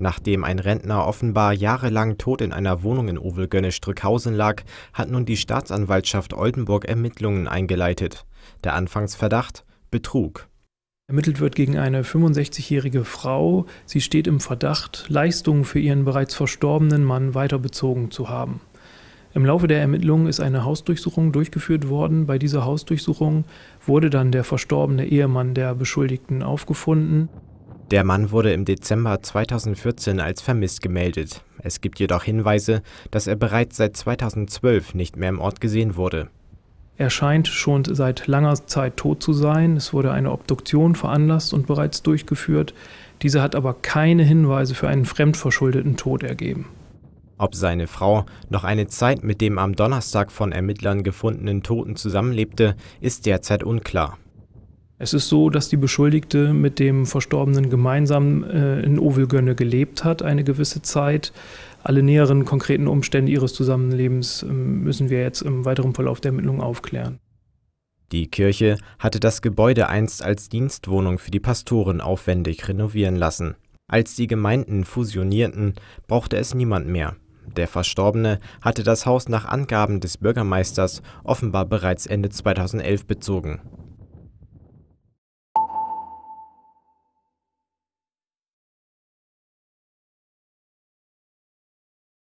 Nachdem ein Rentner offenbar jahrelang tot in einer Wohnung in ovelgönne strückhausen lag, hat nun die Staatsanwaltschaft Oldenburg Ermittlungen eingeleitet. Der Anfangsverdacht Betrug. Ermittelt wird gegen eine 65-jährige Frau. Sie steht im Verdacht, Leistungen für ihren bereits verstorbenen Mann weiterbezogen zu haben. Im Laufe der Ermittlungen ist eine Hausdurchsuchung durchgeführt worden. Bei dieser Hausdurchsuchung wurde dann der verstorbene Ehemann der Beschuldigten aufgefunden. Der Mann wurde im Dezember 2014 als vermisst gemeldet. Es gibt jedoch Hinweise, dass er bereits seit 2012 nicht mehr im Ort gesehen wurde. Er scheint schon seit langer Zeit tot zu sein. Es wurde eine Obduktion veranlasst und bereits durchgeführt. Diese hat aber keine Hinweise für einen fremdverschuldeten Tod ergeben. Ob seine Frau noch eine Zeit mit dem am Donnerstag von Ermittlern gefundenen Toten zusammenlebte, ist derzeit unklar. Es ist so, dass die Beschuldigte mit dem Verstorbenen gemeinsam äh, in Ovelgönne gelebt hat, eine gewisse Zeit. Alle näheren konkreten Umstände ihres Zusammenlebens äh, müssen wir jetzt im weiteren Verlauf der Ermittlungen aufklären. Die Kirche hatte das Gebäude einst als Dienstwohnung für die Pastoren aufwendig renovieren lassen. Als die Gemeinden fusionierten, brauchte es niemand mehr. Der Verstorbene hatte das Haus nach Angaben des Bürgermeisters offenbar bereits Ende 2011 bezogen.